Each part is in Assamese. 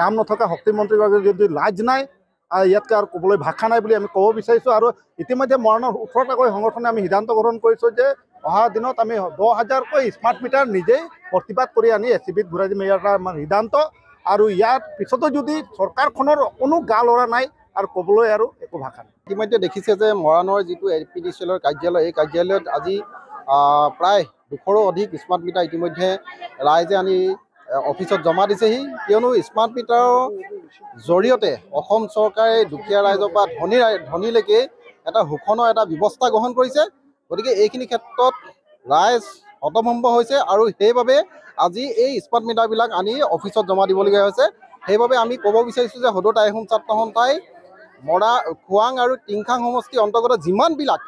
কাম নথকা বাবে যদি লাজ নাই ইয়াতকৈ আৰু ক'বলৈ ভাষা নাই বুলি আমি ক'ব বিচাৰিছোঁ আৰু ইতিমধ্যে মৰাণৰ ওঠৰটাকৈ সংগঠনে আমি সিদ্ধান্ত গ্ৰহণ কৰিছোঁ যে অহা দিনত আমি দহ হাজাৰকৈ স্মাৰ্ট মিটাৰ নিজেই প্ৰতিবাদ কৰি আনি এছ চি বিত ঘূৰাই দিম ইয়াৰ এটা আমাৰ সিদ্ধান্ত আৰু ইয়াৰ পিছতো যদি চৰকাৰখনৰ কোনো গা লৰা নাই আৰু ক'বলৈ আৰু একো ভাষা নাই ইতিমধ্যে দেখিছে যে মৰাণৰ যিটো এ পি ডি চি এলৰ কাৰ্যালয় এই কাৰ্যালয়ত আজি প্ৰায় দুশৰো অধিক স্মাৰ্ট মিটাৰ ইতিমধ্যে ৰাইজে আনি অফিচত জমা দিছেহি কিয়নো স্মাৰ্ট মিটাৰৰ জৰিয়তে অসম চৰকাৰে দুখীয়া ৰাইজৰ পৰা ধনী ৰাই ধনীলৈকে এটা শোষণৰ এটা ব্যৱস্থা গ্ৰহণ কৰিছে গতিকে এইখিনি ক্ষেত্ৰত ৰাইজ হতভম্ব হৈছে আৰু সেইবাবে আজি এই স্মাৰ্ট মিটাৰবিলাক আনি অফিচত জমা দিবলগীয়া হৈছে সেইবাবে আমি ক'ব বিচাৰিছোঁ যে সদৌ টাইহোম ছাত্ৰ সন্থাই মৰা খোৱাং আৰু টিংখাং সমষ্টিৰ অন্তৰ্গত যিমানবিলাক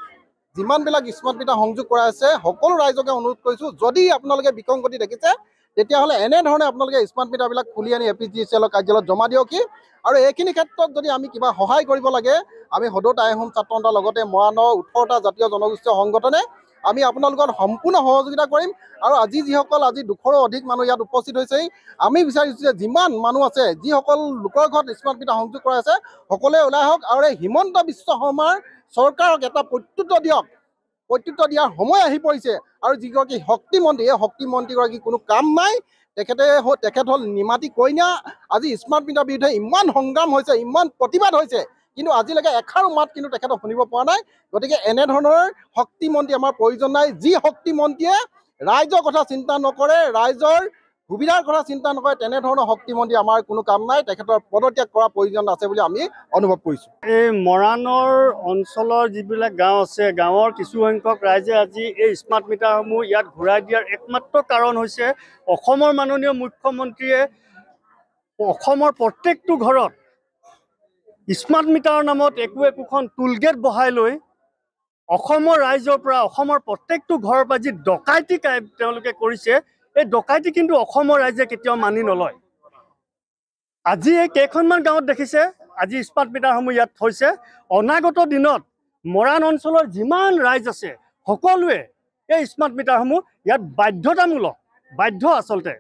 যিমানবিলাক স্মাৰ্ট মিটাৰ সংযোগ কৰা আছে সকলো ৰাইজকে অনুৰোধ কৰিছোঁ যদি আপোনালোকে বিকংগতি দেখিছে তেতিয়াহ'লে এনেধৰণে আপোনালোকে স্মাৰ্ট মিটাৰবিলাক খুলি আনি এ পি জি চি এলৰ কাৰ্যালয়ত জমা কি আৰু এইখিনি ক্ষেত্ৰত যদি আমি কিবা সহায় কৰিব লাগে আমি সদৌ টাই আহোম ছাত্ৰসন্থাৰ লগতে মৰাণ ওঠৰটা জাতীয় জনগোষ্ঠীয় সংগঠনে আমি আপোনালোকৰ সম্পূৰ্ণ সহযোগিতা কৰিম আৰু আজি যিসকল আজি দুশৰো অধিক মানুহ ইয়াত উপস্থিত হৈছে আমি বিচাৰিছোঁ যে যিমান মানুহ আছে যিসকল লোকৰ ঘৰত স্মাৰ্ট মিটাৰ সংযোগ কৰা আছে সকলোৱে ওলাই আহক আৰু এই হিমন্ত বিশ্ব শৰ্মাৰ চৰকাৰক এটা প্ৰত্যুত্তৰ দিয়ক প্ৰত্যুত্তৰ দিয়াৰ সময় আহি পৰিছে আৰু যিগৰাকী শক্তিমন্ত্ৰী এই শক্তিমন্ত্ৰীগৰাকী কোনো কাম নাই তেখেতে তেখেত হ'ল নিমাতি কইনা আজি স্মাৰ্ট মিটাৰ বিৰুদ্ধে ইমান সংগ্ৰাম হৈছে ইমান প্ৰতিবাদ হৈছে কিন্তু আজিলৈকে এষাৰো মাত কিন্তু তেখেতক শুনিব পৰা নাই গতিকে এনেধৰণৰ শক্তিমন্ত্ৰী আমাৰ প্ৰয়োজন নাই যি শক্তিমন্ত্ৰীয়ে ৰাইজৰ কথা চিন্তা নকৰে ৰাইজৰ সুবিধাৰ কথা চিন্তা নকৰে তেনেধৰণৰ শক্তিমন্ত্ৰী আমাৰ কোনো কাম নাই তেখেতৰ পদত্যাগ কৰাৰ প্ৰয়োজন আছে বুলি আমি অনুভৱ কৰিছোঁ এই মৰাণৰ অঞ্চলৰ যিবিলাক গাঁও আছে গাঁৱৰ কিছুসংখ্যক ৰাইজে আজি এই স্মাৰ্ট মিটাৰসমূহ ইয়াত ঘূৰাই দিয়াৰ একমাত্ৰ কাৰণ হৈছে অসমৰ মাননীয় মুখ্যমন্ত্ৰীয়ে অসমৰ প্ৰত্যেকটো ঘৰত স্মাৰ্ট মিটাৰৰ নামত একো একোখন টুলগেট বহাই লৈ অসমৰ ৰাইজৰ পৰা অসমৰ প্ৰত্যেকটো ঘৰৰ পৰা যি ডকাইতি তেওঁলোকে কৰিছে এই ডকাইতি কিন্তু অসমৰ ৰাইজে কেতিয়াও মানি নলয় আজি এই কেইখনমান গাঁৱত দেখিছে আজি ইস্পাত মিটাৰসমূহ ইয়াত থৈছে অনাগত দিনত মৰাণ অঞ্চলৰ যিমান ৰাইজ আছে সকলোৱে এই স্মাৰ্ট মিটাৰসমূহ ইয়াত বাধ্যতামূলক বাধ্য আচলতে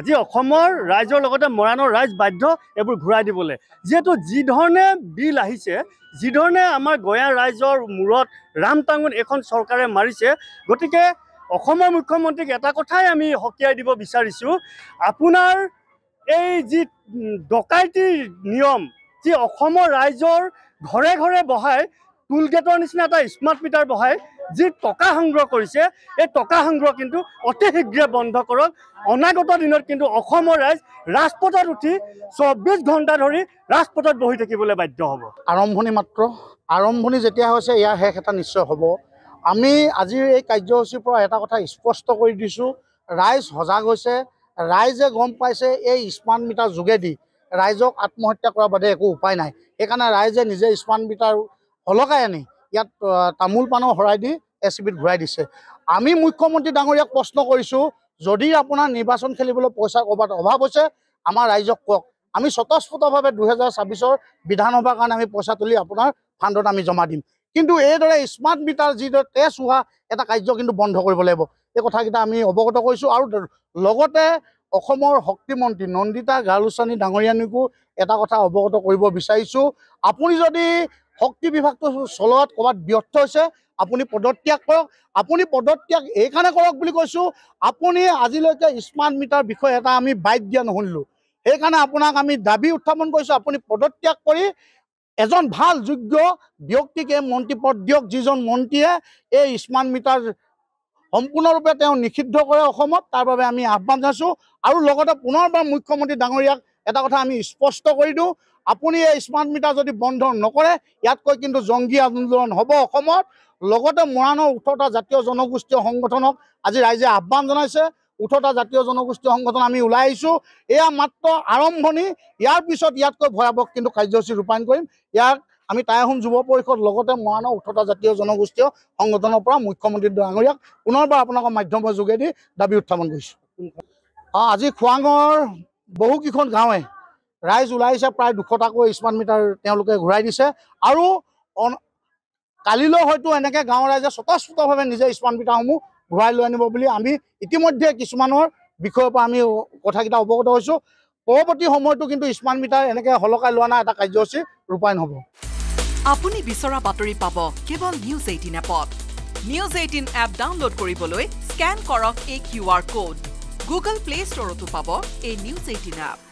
আজি অসমৰ ৰাইজৰ লগতে মৰাণৰ ৰাইজ বাধ্য এইবোৰ ঘূৰাই দিবলৈ যিহেতু যিধৰণে বিল আহিছে যিধৰণে আমাৰ গঞা ৰাইজৰ মূৰত ৰামটাঙোন এখন চৰকাৰে মাৰিছে গতিকে অসমৰ মুখ্যমন্ত্ৰীক এটা কথাই আমি সকীয়াই দিব বিচাৰিছোঁ আপোনাৰ এই যি ডকাইতি নিয়ম যি অসমৰ ৰাইজৰ ঘৰে ঘৰে বহাই টুল গেটৰ নিচিনা এটা স্মাৰ্ট মিটাৰ বহাই যি টকা সংগ্ৰহ কৰিছে এই টকা সংগ্ৰহ কিন্তু অতি শীঘ্ৰে বন্ধ কৰক অনাগত দিনত কিন্তু অসমৰ ৰাইজ ৰাজপথত উঠি চৌব্বিছ ঘণ্টা ধৰি ৰাজপথত বহি থাকিবলৈ বাধ্য হ'ব আৰম্ভণি মাত্ৰ আৰম্ভণি যেতিয়া হৈছে ইয়াৰ শেষ এটা নিশ্চয় হ'ব আমি আজিৰ এই কাৰ্যসূচীৰ পৰা এটা কথা স্পষ্ট কৰি দিছোঁ ৰাইজ সজাগ হৈছে ৰাইজে গম পাইছে এই স্মাৰ্ট মিটাৰ যোগেদি ৰাইজক আত্মহত্যা কৰাৰ বাদে একো উপায় নাই সেইকাৰণে ৰাইজে নিজে স্মাৰ্ট মিটাৰ সলকাই আনি ইয়াত তামোল পাণো শৰাই দি এ চি বিত ঘূৰাই দিছে আমি মুখ্যমন্ত্ৰী ডাঙৰীয়াক প্ৰশ্ন কৰিছোঁ যদি আপোনাৰ নিৰ্বাচন খেলিবলৈ পইচা ক'ৰবাত অভাৱ হৈছে আমাৰ ৰাইজক কওক আমি স্বতঃস্ফুতভাৱে দুহেজাৰ ছাব্বিছৰ বিধানসভাৰ কাৰণে আমি পইচা তুলি আপোনাৰ ফাণ্ডত আমি জমা দিম কিন্তু এইদৰে স্মাৰ্ট মিটাৰ যিদৰে তেজ হোৱা এটা কাৰ্য কিন্তু বন্ধ কৰিব লাগিব এই কথাকেইটা আমি অৱগত কৰিছোঁ আৰু লগতে অসমৰ শক্তিমন্ত্ৰী নন্দিতা গালোচানী ডাঙৰীয়ানীকো এটা কথা অৱগত কৰিব বিচাৰিছোঁ আপুনি যদি শক্তি বিভাগটো চলোৱাত ক'ৰবাত ব্যৰ্থ হৈছে আপুনি পদত্যাগ কৰক আপুনি পদত্যাগ এইকাৰণে কৰক বুলি কৈছোঁ আপুনি আজিলৈকে স্মাৰ্ট মিটাৰ বিষয়ে এটা আমি বাদ দিয়া নুশুনিলোঁ সেইকাৰণে আপোনাক আমি দাবী উত্থাপন কৰিছোঁ আপুনি পদত্যাগ কৰি এজন ভাল যোগ্য ব্যক্তিকে পদ দিয়ক যিজন মন্ত্ৰীয়ে এই স্মাৰ্ট মিটাৰ সম্পূৰ্ণৰূপে তেওঁ নিষিদ্ধ কৰে অসমত তাৰ বাবে আমি আহ্বান জনাইছোঁ আৰু লগতে পুনৰবাৰ মুখ্যমন্ত্ৰী ডাঙৰীয়াক এটা কথা আমি স্পষ্ট কৰি দিওঁ আপুনি এই স্মাৰ্ট মিটাৰ যদি বন্ধ নকৰে ইয়াতকৈ কিন্তু জংগী আন্দোলন হ'ব অসমত লগতে মৰাণৰ ওঠৰটা জাতীয় জনগোষ্ঠীয় সংগঠনক আজি ৰাইজে আহ্বান জনাইছে ওঠৰটা জাতীয় জনগোষ্ঠীয় সংগঠন আমি ওলাই আহিছোঁ এয়া মাত্ৰ আৰম্ভণি ইয়াৰ পিছত ইয়াতকৈ ভয়াৱহ কিন্তু কাৰ্যসূচী ৰূপায়ণ কৰিম ইয়াক আমি টাই আহোম যুৱ পৰিষদ লগতে মৰাণৰ ওঠৰটা জাতীয় জনগোষ্ঠীয় সংগঠনৰ পৰা মুখ্যমন্ত্ৰী ডাঙৰীয়াক পুনৰবাৰ আপোনালোকৰ মাধ্যমৰ যোগেদি দাবী উত্থাপন কৰিছোঁ আজি খোৱাঙৰ বহুকেইখন গাঁৱে ৰাইজ ওলাইছে প্ৰায় দুশটাকৈ স্মাৰ্ট মিটাৰ তেওঁলোকে ঘূৰাই দিছে আৰু কালিলৈ হয়তো এনেকৈ গাঁৱৰ ৰাইজে স্বতঃস্ফূৰ্তভাৱে নিজে স্মাৰ্ট মিটাৰসমূহ ঘূৰাই লৈ আনিব বুলি আমি ইতিমধ্যে কিছুমানৰ বিষয়ৰ পৰা আমি কথাকেইটা অৱগত হৈছোঁ পৰৱৰ্তী সময়তো কিন্তু স্মাৰ্ট মিটাৰ এনেকৈ হলকাই লোৱা নাই এটা কাৰ্যসূচী ৰূপায়ণ হ'ব আপুনি বিচৰা বাতৰি পাব কেৱল নিউজ এইটিন এপত নিউজ এইটিন এপ ডাউনলোড কৰিবলৈ স্কেন কৰক এই Q R code Google Play ষ্টৰতো পাব এই নিউজ এইটিন এপ